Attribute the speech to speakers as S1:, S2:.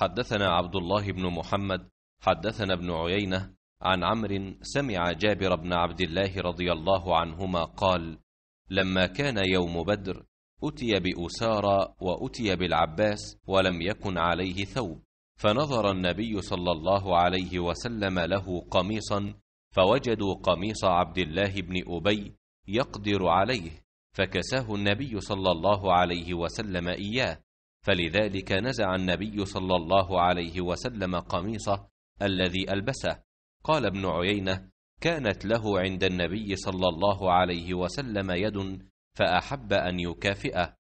S1: حدثنا عبد الله بن
S2: محمد
S3: حدثنا ابن عيينة عن عمرو سمع جابر بن عبد الله رضي الله عنهما قال لما كان يوم بدر أتي بأسارى وأتي بالعباس ولم يكن عليه ثوب فنظر النبي صلى الله عليه وسلم له قميصا فوجدوا قميص عبد الله بن أبي يقدر عليه فكساه النبي صلى الله عليه وسلم إياه فلذلك نزع النبي صلى الله عليه وسلم قميصه الذي ألبسه قال ابن عيينة كانت له عند النبي
S1: صلى الله عليه وسلم يد فأحب أن يكافئه